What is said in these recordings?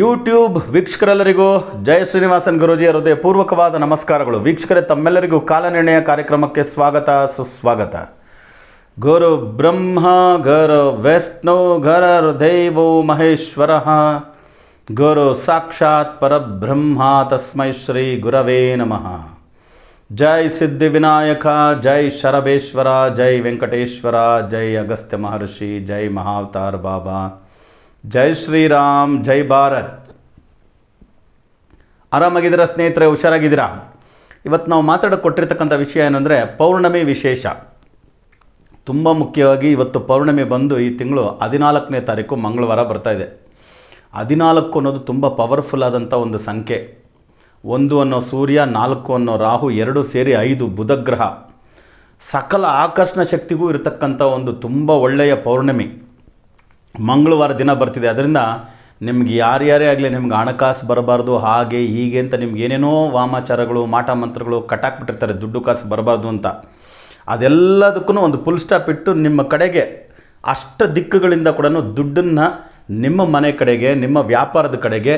YouTube ವೀಕ್ಷಕರೆಲ್ಲರಿಗೂ ಜಯ ಶ್ರೀನಿವಾಸನ್ ಗುರುಜಿಯ ಹೃದಯ ಪೂರ್ವಕವಾದ ನಮಸ್ಕಾರಗಳು ವೀಕ್ಷಕರೇ ತಮ್ಮೆಲ್ಲರಿಗೂ ಕಾಲನಿರ್ಣಯ ಕಾರ್ಯಕ್ರಮಕ್ಕೆ ಸ್ವಾಗತ ಸುಸ್ವಾಗತ ಗುರು ಬ್ರಹ್ಮ ಗರ ವೈಷ್ಣು ಗರ ದೈವೋ ಮಹೇಶ್ವರ ಗುರು ಸಾಕ್ಷಾತ್ ಪರಬ್ರಹ್ಮ ತಸ್ಮೈ ಶ್ರೀ ಗುರವೇ ನಮಃ ಜೈ ಸಿದ್ಧಿ ವಿನಾಯಕ ಜೈ ಶರಬೇಶ್ವರ ಜೈ ವೆಂಕಟೇಶ್ವರ ಜೈ ಅಗಸ್ತ್ಯ ಮಹರ್ಷಿ ಜೈ ಮಹಾವತಾರ್ ಬಾಬಾ ಜೈ ಶ್ರೀರಾಮ್ ಜೈ ಭಾರತ್ ಆರಾಮಾಗಿದ್ದೀರಾ ಸ್ನೇಹಿತರೆ ಹುಷಾರಾಗಿದ್ದೀರಾ ಇವತ್ತು ನಾವು ಮಾತಾಡೋ ಕೊಟ್ಟಿರ್ತಕ್ಕಂಥ ವಿಷಯ ಏನಂದರೆ ಪೌರ್ಣಮಿ ವಿಶೇಷ ತುಂಬ ಮುಖ್ಯವಾಗಿ ಇವತ್ತು ಪೌರ್ಣಮಿ ಬಂದು ಈ ತಿಂಗಳು ಹದಿನಾಲ್ಕನೇ ತಾರೀಕು ಮಂಗಳವಾರ ಬರ್ತಾಯಿದೆ ಹದಿನಾಲ್ಕು ಅನ್ನೋದು ತುಂಬ ಪವರ್ಫುಲ್ ಆದಂಥ ಒಂದು ಸಂಖ್ಯೆ ಒಂದು ಅನ್ನೋ ಸೂರ್ಯ ನಾಲ್ಕು ಅನ್ನೋ ರಾಹು ಎರಡು ಸೇರಿ ಐದು ಬುಧಗ್ರಹ ಸಕಲ ಆಕರ್ಷಣ ಶಕ್ತಿಗೂ ಇರತಕ್ಕಂಥ ಒಂದು ತುಂಬ ಒಳ್ಳೆಯ ಪೌರ್ಣಮಿ ಮಂಗಳವಾರ ದಿನ ಬರ್ತಿದೆ ಅದರಿಂದ ನಿಮ್ಗೆ ಯಾರ್ಯಾರೇ ಆಗಲಿ ನಿಮ್ಗೆ ಹಣಕಾಸು ಬರಬಾರ್ದು ಹಾಗೆ ಹೀಗೆ ಅಂತ ನಿಮ್ಗೆ ಏನೇನೋ ವಾಮಾಚಾರಗಳು ಮಾಟ ಮಂತ್ರಗಳು ಕಟ್ಟಾಕ್ಬಿಟ್ಟಿರ್ತಾರೆ ದುಡ್ಡು ಕಾಸು ಬರಬಾರ್ದು ಅಂತ ಅದೆಲ್ಲದಕ್ಕೂ ಒಂದು ಫುಲ್ ಸ್ಟಾಪ್ ಇಟ್ಟು ನಿಮ್ಮ ಕಡೆಗೆ ಅಷ್ಟ ದಿಕ್ಕುಗಳಿಂದ ಕೂಡ ದುಡ್ಡನ್ನು ನಿಮ್ಮ ಮನೆ ಕಡೆಗೆ ನಿಮ್ಮ ವ್ಯಾಪಾರದ ಕಡೆಗೆ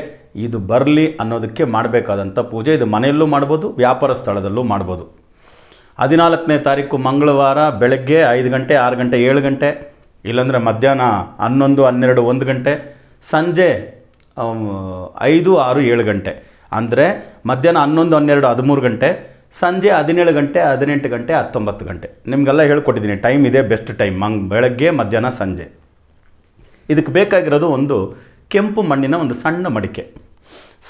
ಇದು ಬರಲಿ ಅನ್ನೋದಕ್ಕೆ ಮಾಡಬೇಕಾದಂಥ ಪೂಜೆ ಇದು ಮನೆಯಲ್ಲೂ ಮಾಡ್ಬೋದು ವ್ಯಾಪಾರ ಸ್ಥಳದಲ್ಲೂ ಮಾಡ್ಬೋದು ಹದಿನಾಲ್ಕನೇ ತಾರೀಕು ಮಂಗಳವಾರ ಬೆಳಗ್ಗೆ ಐದು ಗಂಟೆ ಆರು ಗಂಟೆ ಏಳು ಗಂಟೆ ಇಲ್ಲಾಂದರೆ ಮಧ್ಯಾಹ್ನ ಹನ್ನೊಂದು ಹನ್ನೆರಡು ಒಂದು ಗಂಟೆ ಸಂಜೆ ಐದು ಆರು ಏಳು ಗಂಟೆ ಅಂದರೆ ಮಧ್ಯಾಹ್ನ ಹನ್ನೊಂದು ಹನ್ನೆರಡು ಹದಿಮೂರು ಗಂಟೆ ಸಂಜೆ ಹದಿನೇಳು ಗಂಟೆ ಹದಿನೆಂಟು ಗಂಟೆ ಹತ್ತೊಂಬತ್ತು ಗಂಟೆ ನಿಮಗೆಲ್ಲ ಹೇಳ್ಕೊಟ್ಟಿದ್ದೀನಿ ಟೈಮ್ ಇದೆ ಬೆಸ್ಟ್ ಟೈಮ್ ಮಂಗ್ ಬೆಳಗ್ಗೆ ಮಧ್ಯಾಹ್ನ ಸಂಜೆ ಇದಕ್ಕೆ ಬೇಕಾಗಿರೋದು ಒಂದು ಕೆಂಪು ಮಣ್ಣಿನ ಒಂದು ಸಣ್ಣ ಮಡಿಕೆ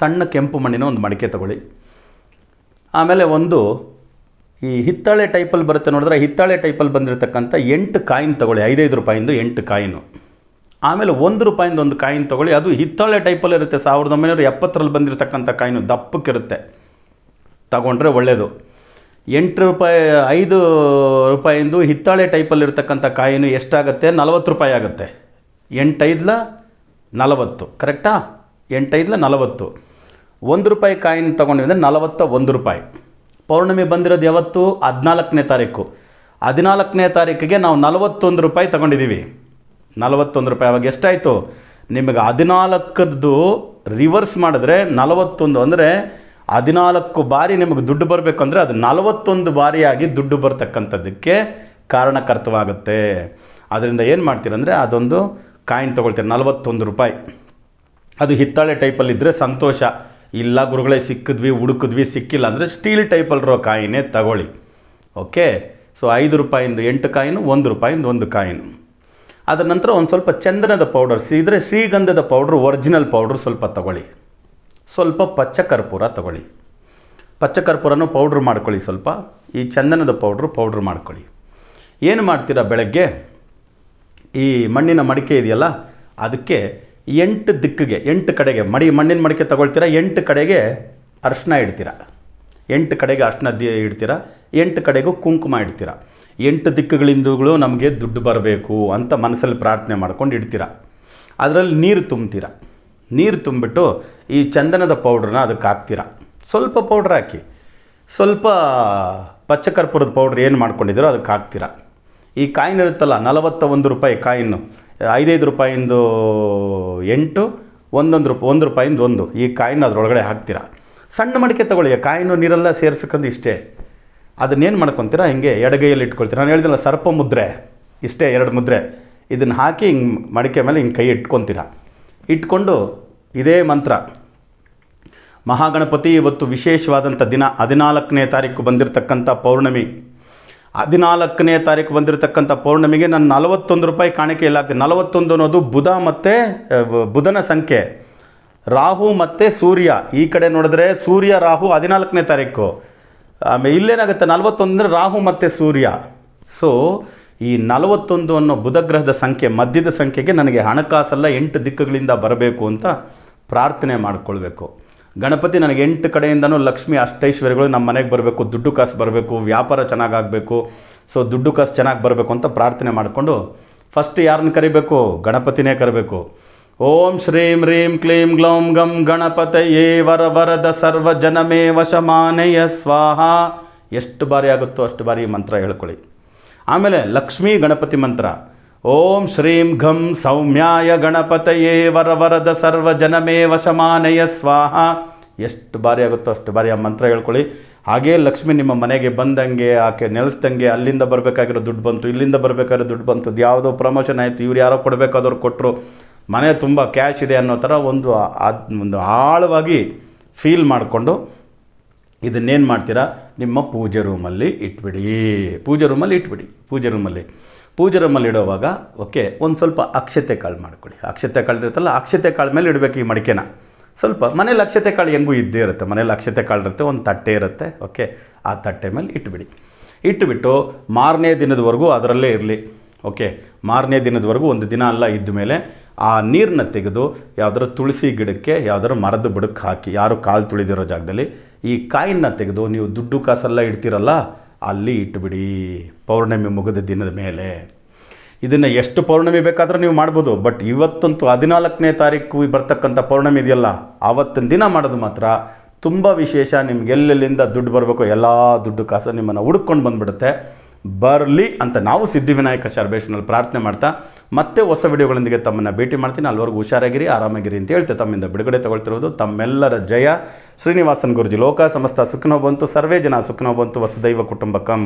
ಸಣ್ಣ ಕೆಂಪು ಮಣ್ಣಿನ ಒಂದು ಮಡಿಕೆ ತಗೊಳ್ಳಿ ಆಮೇಲೆ ಒಂದು ಈ ಹಿತ್ತಾಳೆ ಟೈಪಲ್ಲಿ ಬರುತ್ತೆ ನೋಡಿದ್ರೆ ಹಿತ್ತಾಳೆ ಟೈಪಲ್ಲಿ ಬಂದಿರತಕ್ಕಂಥ ಎಂಟು ಕಾಯಿನ್ ತೊಗೊಳ್ಳಿ ಐದೈದು ರೂಪಾಯಿಂದು ಎಂಟು ಕಾಯಿನು ಆಮೇಲೆ ಒಂದು ರೂಪಾಯಿಂದ ಒಂದು ಕಾಯಿನ್ ತೊಗೊಳ್ಳಿ ಅದು ಹಿತ್ತಾಳೆ ಟೈಪಲ್ಲಿ ಇರುತ್ತೆ ಸಾವಿರದ ಒಂಬೈನೂರ ಎಪ್ಪತ್ತರಲ್ಲಿ ಬಂದಿರತಕ್ಕಂಥ ಕಾಯಿನು ದಪ್ಪಕ್ಕಿರುತ್ತೆ ತಗೊಂಡ್ರೆ ಒಳ್ಳೆಯದು ಎಂಟು ರೂಪಾಯಿ ಐದು ರೂಪಾಯಿಂದು ಹಿತ್ತಾಳೆ ಟೈಪಲ್ಲಿ ಇರ್ತಕ್ಕಂಥ ಕಾಯಿನು ಎಷ್ಟಾಗುತ್ತೆ ನಲವತ್ತು ರೂಪಾಯಿ ಆಗುತ್ತೆ ಎಂಟೈದ್ಲ ನಲವತ್ತು ಕರೆಕ್ಟಾ ಎಂಟೈದ್ಲ ನಲವತ್ತು ಒಂದು ರೂಪಾಯಿ ಕಾಯಿನ್ ತೊಗೊಂಡಿದ್ರೆ ನಲವತ್ತ ಒಂದು ರೂಪಾಯಿ ಪೌರ್ಣಿಮೆ ಬಂದಿರೋದು ಯಾವತ್ತು ಹದಿನಾಲ್ಕನೇ ತಾರೀಕು ಹದಿನಾಲ್ಕನೇ ತಾರೀಕಿಗೆ ನಾವು ನಲವತ್ತೊಂದು ರೂಪಾಯಿ ತಗೊಂಡಿದ್ದೀವಿ ನಲವತ್ತೊಂದು ರೂಪಾಯಿ ಅವಾಗ ಎಷ್ಟಾಯಿತು ನಿಮಗೆ ಹದಿನಾಲ್ಕದ್ದು ರಿವರ್ಸ್ ಮಾಡಿದ್ರೆ ನಲವತ್ತೊಂದು ಅಂದರೆ ಹದಿನಾಲ್ಕು ಬಾರಿ ನಿಮಗೆ ದುಡ್ಡು ಬರಬೇಕು ಅಂದರೆ ಅದು ನಲವತ್ತೊಂದು ಬಾರಿಯಾಗಿ ದುಡ್ಡು ಬರ್ತಕ್ಕಂಥದ್ದಕ್ಕೆ ಕಾರಣಕರ್ತವಾಗುತ್ತೆ ಅದರಿಂದ ಏನು ಮಾಡ್ತೀರಂದರೆ ಅದೊಂದು ಕಾಯಿನ್ ತೊಗೊಳ್ತೀರಿ ನಲವತ್ತೊಂದು ರೂಪಾಯಿ ಅದು ಹಿತ್ತಾಳೆ ಟೈಪಲ್ಲಿದ್ದರೆ ಸಂತೋಷ ಇಲ್ಲ ಗುರುಗಳೇ ಸಿಕ್ಕಿದ್ವಿ ಹುಡುಕಿದ್ವಿ ಸಿಕ್ಕಿಲ್ಲ ಅಂದರೆ ಸ್ಟೀಲ್ ಟೈಪಲ್ಲಿರೋ ಕಾಯಿನೇ ತಗೊಳ್ಳಿ ಓಕೆ ಸೊ ಐದು ರೂಪಾಯಿಂದ ಎಂಟು ಕಾಯಿನು ಒಂದು ರೂಪಾಯಿಂದ ಒಂದು ಕಾಯಿನು ಅದರ ನಂತರ ಒಂದು ಸ್ವಲ್ಪ ಚಂದನದ ಪೌಡರ್ ಸಿದ್ರೆ ಶ್ರೀಗಂಧದ ಪೌಡ್ರ್ ಒರಿಜಿನಲ್ ಪೌಡ್ರ್ ಸ್ವಲ್ಪ ತಗೊಳ್ಳಿ ಸ್ವಲ್ಪ ಪಚ್ಚ ಕರ್ಪೂರ ತಗೊಳ್ಳಿ ಪಚ್ಚ ಕರ್ಪೂರನೂ ಪೌಡ್ರ್ ಮಾಡ್ಕೊಳ್ಳಿ ಸ್ವಲ್ಪ ಈ ಚಂದನದ ಪೌಡ್ರ್ ಪೌಡ್ರ್ ಮಾಡ್ಕೊಳ್ಳಿ ಏನು ಮಾಡ್ತೀರಾ ಬೆಳಗ್ಗೆ ಈ ಮಣ್ಣಿನ ಮಡಿಕೆ ಇದೆಯಲ್ಲ ಅದಕ್ಕೆ ಎಂಟು ದಿಕ್ಕಿಗೆ ಎಂಟು ಕಡೆಗೆ ಮಡಿ ಮಣ್ಣಿನ ಮಡಿಕೆ ತಗೊಳ್ತೀರಾ ಎಂಟು ಕಡೆಗೆ ಅರ್ಶನ ಇಡ್ತೀರ ಎಂಟು ಕಡೆಗೆ ಅರ್ಶನ ದಿ ಇಡ್ತೀರ ಎಂಟು ಕಡೆಗೂ ಕುಂಕುಮ ಇಡ್ತೀರ ಎಂಟು ದಿಕ್ಕುಗಳಿಂದಗಳು ನಮಗೆ ದುಡ್ಡು ಬರಬೇಕು ಅಂತ ಮನಸ್ಸಲ್ಲಿ ಪ್ರಾರ್ಥನೆ ಮಾಡ್ಕೊಂಡು ಇಡ್ತೀರ ಅದರಲ್ಲಿ ನೀರು ತುಂಬ್ತೀರ ನೀರು ತುಂಬಿಟ್ಟು ಈ ಚಂದನದ ಪೌಡ್ರನ್ನ ಅದಕ್ಕೆ ಹಾಕ್ತೀರ ಸ್ವಲ್ಪ ಪೌಡ್ರ್ ಹಾಕಿ ಸ್ವಲ್ಪ ಪಚ್ಚಕರ್ಪೂರದ ಪೌಡ್ರ್ ಏನು ಮಾಡ್ಕೊಂಡಿದ್ದೀರೋ ಅದಕ್ಕೆ ಹಾಕ್ತೀರ ಈ ಕಾಯಿನ್ ಇರುತ್ತಲ್ಲ ನಲವತ್ತ ಒಂದು ರೂಪಾಯಿ ಕಾಯಿನ್ನು ಐದೈದು ರೂಪಾಯಿಂದು ಎಂಟು ಒಂದೊಂದು ರೂಪಾಯಿ ಒಂದು ರೂಪಾಯಿಂದ ಒಂದು ಈ ಕಾಯಿನ ಅದರೊಳಗಡೆ ಹಾಕ್ತೀರಾ ಸಣ್ಣ ಮಡಿಕೆ ತೊಗೊಳ್ಳಿ ಕಾಯಿನೂ ನೀರೆಲ್ಲ ಸೇರ್ಸಕ್ಕಂದು ಇಷ್ಟೇ ಅದನ್ನೇನು ಮಾಡ್ಕೊತೀರಾ ಹಿಂಗೆ ಎಡಗೈಯಲ್ಲಿ ಇಟ್ಕೊಳ್ತೀರಾ ನಾನು ಹೇಳ್ದಿಲ್ಲ ಸರ್ಪ ಮುದ್ರೆ ಇಷ್ಟೇ ಎರಡು ಮುದ್ರೆ ಇದನ್ನು ಹಾಕಿ ಹಿಂಗೆ ಮಡಿಕೆ ಮೇಲೆ ಹಿಂಗೆ ಕೈ ಇಟ್ಕೊತೀರಾ ಇಟ್ಕೊಂಡು ಇದೇ ಮಂತ್ರ ಮಹಾಗಣಪತಿ ಇವತ್ತು ವಿಶೇಷವಾದಂಥ ದಿನ ಹದಿನಾಲ್ಕನೇ ತಾರೀಕು ಬಂದಿರತಕ್ಕಂಥ ಪೌರ್ಣಮಿ ಹದಿನಾಲ್ಕನೇ ತಾರೀಕು ಬಂದಿರತಕ್ಕಂಥ ಪೌರ್ಣಮಿಗೆ ನಾನು ನಲವತ್ತೊಂದು ರೂಪಾಯಿ ಕಾಣಿಕೆ ಇಲ್ಲ ಆಗ್ತದೆ ನಲವತ್ತೊಂದು ಅನ್ನೋದು ಬುಧ ಮತ್ತು ಬುಧನ ಸಂಖ್ಯೆ ರಾಹು ಮತ್ತು ಸೂರ್ಯ ಈ ಕಡೆ ನೋಡಿದ್ರೆ ಸೂರ್ಯ ರಾಹು ಹದಿನಾಲ್ಕನೇ ತಾರೀಕು ಆಮೇಲೆ ಇಲ್ಲೇನಾಗುತ್ತೆ ನಲವತ್ತೊಂದು ಅಂದರೆ ರಾಹು ಮತ್ತು ಸೂರ್ಯ ಸೊ ಈ ನಲವತ್ತೊಂದು ಅನ್ನೋ ಬುಧಗ್ರಹದ ಸಂಖ್ಯೆ ಮಧ್ಯದ ಸಂಖ್ಯೆಗೆ ನನಗೆ ಹಣಕಾಸೆಲ್ಲ ಎಂಟು ದಿಕ್ಕುಗಳಿಂದ ಬರಬೇಕು ಅಂತ ಪ್ರಾರ್ಥನೆ ಮಾಡಿಕೊಳ್ಬೇಕು ಗಣಪತಿ ನನಗೆ ಎಂಟು ಕಡೆಯಿಂದನೂ ಲಕ್ಷ್ಮಿ ಅಷ್ಟೈಶ್ವರ್ಯಗಳು ನಮ್ಮ ಮನೆಗೆ ಬರಬೇಕು ದುಡ್ಡು ಕಾಸು ಬರಬೇಕು ವ್ಯಾಪಾರ ಚೆನ್ನಾಗಾಗಬೇಕು ಸೊ ದುಡ್ಡು ಕಾಸು ಚೆನ್ನಾಗಿ ಬರಬೇಕು ಅಂತ ಪ್ರಾರ್ಥನೆ ಮಾಡಿಕೊಂಡು ಫಸ್ಟ್ ಯಾರನ್ನ ಕರಿಬೇಕು ಗಣಪತಿನೇ ಕರಿಬೇಕು ಓಂ ಶ್ರೀಂ ರೀಂ ಕ್ಲೀಂ ಗ್ಲೌಂ ಗಂ ಗಣಪತಯೇ ವರ ವರದ ಸರ್ವ ಜನಮೇ ವಶಮಾನೆಯ ಸ್ವಾಹ ಎಷ್ಟು ಬಾರಿ ಆಗುತ್ತೋ ಅಷ್ಟು ಬಾರಿ ಮಂತ್ರ ಹೇಳ್ಕೊಳ್ಳಿ ಆಮೇಲೆ ಲಕ್ಷ್ಮೀ ಗಣಪತಿ ಮಂತ್ರ ಓಂ ಶ್ರೀಂ ಘಂ ಸೌಮ್ಯಾಯ ಗಣಪತಯೇ ವರವರದ ಸರ್ವಜನಮೇ ವಶಮಾನಯ ಸ್ವಾಹ ಎಷ್ಟು ಬಾರಿ ಆಗುತ್ತೋ ಅಷ್ಟು ಬಾರಿ ಆ ಮಂತ್ರ ಹೇಳ್ಕೊಳ್ಳಿ ಹಾಗೇ ಲಕ್ಷ್ಮಿ ನಿಮ್ಮ ಮನೆಗೆ ಬಂದಂಗೆ ಆಕೆ ನೆಲೆಸ್ದಂಗೆ ಅಲ್ಲಿಂದ ಬರಬೇಕಾಗಿರೋ ದುಡ್ಡು ಬಂತು ಇಲ್ಲಿಂದ ಬರಬೇಕಾದ್ರೆ ದುಡ್ಡು ಬಂತು ಯಾವುದೋ ಪ್ರಮೋಷನ್ ಆಯಿತು ಇವ್ರು ಯಾರೋ ಕೊಡಬೇಕಾದವ್ರು ಕೊಟ್ಟರು ಮನೆ ತುಂಬ ಕ್ಯಾಶ್ ಇದೆ ಅನ್ನೋ ಥರ ಒಂದು ಒಂದು ಆಳವಾಗಿ ಫೀಲ್ ಮಾಡಿಕೊಂಡು ಇದನ್ನೇನು ಮಾಡ್ತೀರಾ ನಿಮ್ಮ ಪೂಜೆ ರೂಮಲ್ಲಿ ಇಟ್ಬಿಡಿ ಪೂಜೆ ರೂಮಲ್ಲಿ ಇಟ್ಬಿಡಿ ಪೂಜೆ ರೂಮಲ್ಲಿ ಪೂಜೆ ರೂಮಲ್ಲಿ ಇಡೋವಾಗ ಓಕೆ ಒಂದು ಸ್ವಲ್ಪ ಅಕ್ಷತೆ ಕಾಳು ಮಾಡ್ಕೊಳ್ಳಿ ಅಕ್ಷತೆ ಕಾಳು ಇರುತ್ತಲ್ಲ ಅಕ್ಷತೆ ಕಾಳು ಮೇಲೆ ಇಡಬೇಕು ಈ ಮಡಿಕೆನ ಸ್ವಲ್ಪ ಮನೇಲಿ ಅಕ್ಷತೆ ಕಾಳು ಹೆಂಗೂ ಇದ್ದೇ ಇರುತ್ತೆ ಮನೇಲಿ ಅಕ್ಷತೆ ಕಾಳು ಇರುತ್ತೆ ಒಂದು ತಟ್ಟೆ ಇರುತ್ತೆ ಓಕೆ ಆ ತಟ್ಟೆ ಮೇಲೆ ಇಟ್ಬಿಡಿ ಇಟ್ಟುಬಿಟ್ಟು ಮಾರನೇ ದಿನದವರೆಗೂ ಅದರಲ್ಲೇ ಇರಲಿ ಓಕೆ ಮಾರನೇ ದಿನದವರೆಗೂ ಒಂದು ದಿನ ಅಲ್ಲ ಇದ್ದ ಮೇಲೆ ಆ ನೀರನ್ನ ತೆಗೆದು ಯಾವುದಾದ್ರು ತುಳಸಿ ಗಿಡಕ್ಕೆ ಯಾವುದಾದ್ರು ಮರದ ಬುಡಕ್ಕೆ ಹಾಕಿ ಯಾರು ಕಾಲು ತುಳಿದಿರೋ ಜಾಗದಲ್ಲಿ ಈ ಕಾಯಿನ ತೆಗೆದು ನೀವು ದುಡ್ಡು ಕಾಸೆಲ್ಲ ಇಡ್ತೀರಲ್ಲ ಅಲ್ಲಿ ಇಟ್ಟುಬಿಡಿ ಪೌರ್ಣಮಿ ಮುಗಿದ ದಿನದ ಮೇಲೆ ಇದನ್ನು ಎಷ್ಟು ಪೌರ್ಣಮಿ ಬೇಕಾದರೂ ನೀವು ಮಾಡ್ಬೋದು ಬಟ್ ಇವತ್ತಂತೂ ಹದಿನಾಲ್ಕನೇ ತಾರೀಕು ಬರ್ತಕ್ಕಂಥ ಪೌರ್ಣಮಿ ಇದೆಯಲ್ಲ ಆವತ್ತಿನ ದಿನ ಮಾಡೋದು ಮಾತ್ರ ತುಂಬ ವಿಶೇಷ ನಿಮ್ಗೆ ಎಲ್ಲೆಲ್ಲಿಂದ ದುಡ್ಡು ಬರಬೇಕು ಎಲ್ಲ ದುಡ್ಡು ಕಾಸು ನಿಮ್ಮನ್ನು ಹುಡ್ಕೊಂಡು ಬಂದುಬಿಡುತ್ತೆ ಬರಲಿ ಅಂತ ನಾವು ಸಿದ್ಧಿವಿನಾಯಕ ಶರ್ಬೇಶ್ನಲ್ಲಿ ಪ್ರಾರ್ಥನೆ ಮಾಡ್ತಾ ಮತ್ತೆ ಹೊಸ ವಿಡಿಯೋಗಳೊಂದಿಗೆ ತಮ್ಮನ್ನು ಭೇಟಿ ಮಾಡ್ತೀನಿ ಅಲ್ಲಿವರೆಗೂ ಹುಷಾರಾಗಿರಿ ಆರಾಮಾಗಿರಿ ಅಂತ ಹೇಳ್ತೇವೆ ತಮ್ಮಿಂದ ಬಿಡುಗಡೆ ತಗೊಳ್ತಿರೋದು ತಮ್ಮೆಲ್ಲರ ಜಯ ಶ್ರೀನಿವಾಸನ್ ಗುರುಜಿ ಲೋಕ ಸಮಸ್ತ ಸುಖನೋ ಬಂತು ಸರ್ವೇ ಜನ ಸುಖನೋ ಬಂತು ವಸುದೈವ ಕುಟುಂಬಕಂ